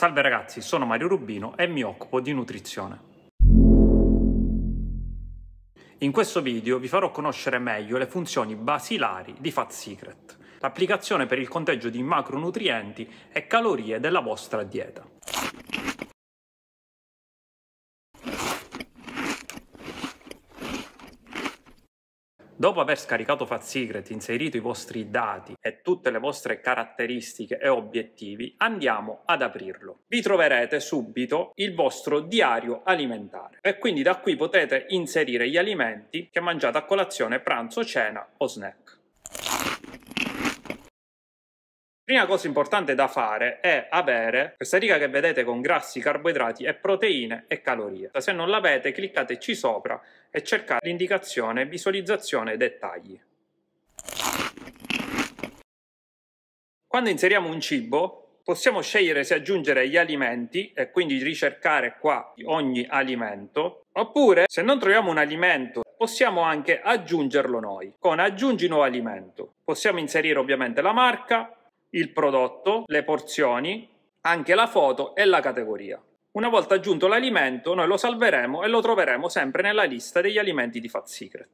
Salve ragazzi, sono Mario Rubino e mi occupo di nutrizione. In questo video vi farò conoscere meglio le funzioni basilari di Fat Secret, l'applicazione per il conteggio di macronutrienti e calorie della vostra dieta. Dopo aver scaricato Fat Secret, inserito i vostri dati e tutte le vostre caratteristiche e obiettivi, andiamo ad aprirlo. Vi troverete subito il vostro diario alimentare e quindi da qui potete inserire gli alimenti che mangiate a colazione, pranzo, cena o snack. Prima cosa importante da fare è avere questa riga che vedete con grassi, carboidrati e proteine e calorie. Se non l'avete cliccateci sopra e cercate l'indicazione visualizzazione dettagli. Quando inseriamo un cibo possiamo scegliere se aggiungere gli alimenti e quindi ricercare qua ogni alimento oppure se non troviamo un alimento possiamo anche aggiungerlo noi con aggiungi nuovo alimento. Possiamo inserire ovviamente la marca, il prodotto, le porzioni, anche la foto e la categoria. Una volta aggiunto l'alimento, noi lo salveremo e lo troveremo sempre nella lista degli alimenti di Fat Secret.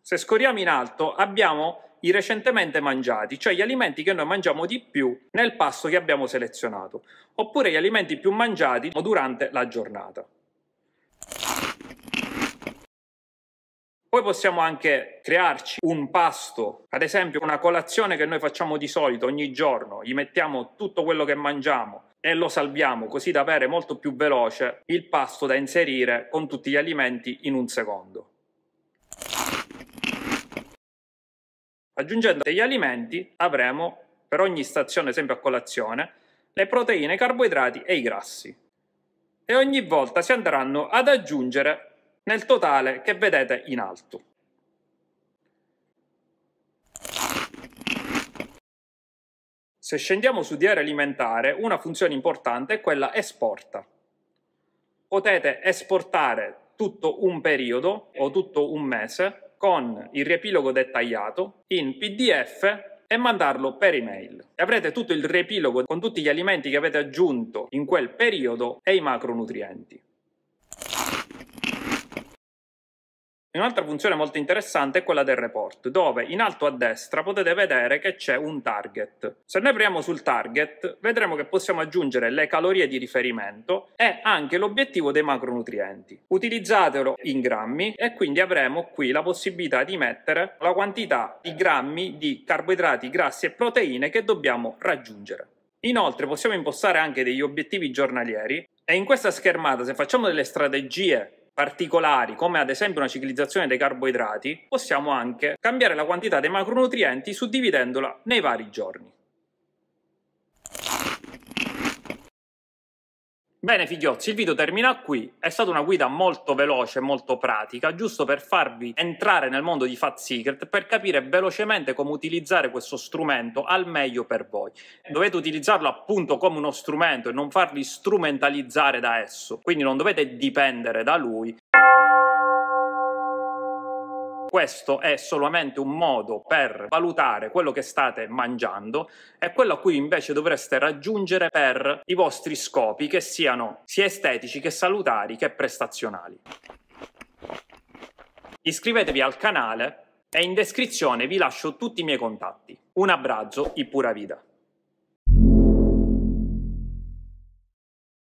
Se scorriamo in alto abbiamo i recentemente mangiati, cioè gli alimenti che noi mangiamo di più nel pasto che abbiamo selezionato, oppure gli alimenti più mangiati durante la giornata. Poi possiamo anche crearci un pasto, ad esempio una colazione che noi facciamo di solito ogni giorno, gli mettiamo tutto quello che mangiamo e lo salviamo così da avere molto più veloce il pasto da inserire con tutti gli alimenti in un secondo. Aggiungendo degli alimenti avremo per ogni stazione, sempre a colazione, le proteine, i carboidrati e i grassi. E ogni volta si andranno ad aggiungere nel totale che vedete in alto. Se scendiamo su di area alimentare, una funzione importante è quella esporta. Potete esportare tutto un periodo o tutto un mese con il riepilogo dettagliato in PDF e mandarlo per email. E avrete tutto il riepilogo con tutti gli alimenti che avete aggiunto in quel periodo e i macronutrienti. Un'altra funzione molto interessante è quella del report, dove in alto a destra potete vedere che c'è un target. Se noi apriamo sul target, vedremo che possiamo aggiungere le calorie di riferimento e anche l'obiettivo dei macronutrienti. Utilizzatelo in grammi e quindi avremo qui la possibilità di mettere la quantità di grammi di carboidrati, grassi e proteine che dobbiamo raggiungere. Inoltre possiamo impostare anche degli obiettivi giornalieri e in questa schermata se facciamo delle strategie particolari, come ad esempio una ciclizzazione dei carboidrati, possiamo anche cambiare la quantità dei macronutrienti suddividendola nei vari giorni. Bene figliozzi, il video termina qui, è stata una guida molto veloce, molto pratica, giusto per farvi entrare nel mondo di Fat Secret per capire velocemente come utilizzare questo strumento al meglio per voi. Dovete utilizzarlo appunto come uno strumento e non farvi strumentalizzare da esso, quindi non dovete dipendere da lui questo è solamente un modo per valutare quello che state mangiando e quello a cui invece dovreste raggiungere per i vostri scopi, che siano sia estetici che salutari che prestazionali. Iscrivetevi al canale e in descrizione vi lascio tutti i miei contatti. Un abbraccio, i pura vida.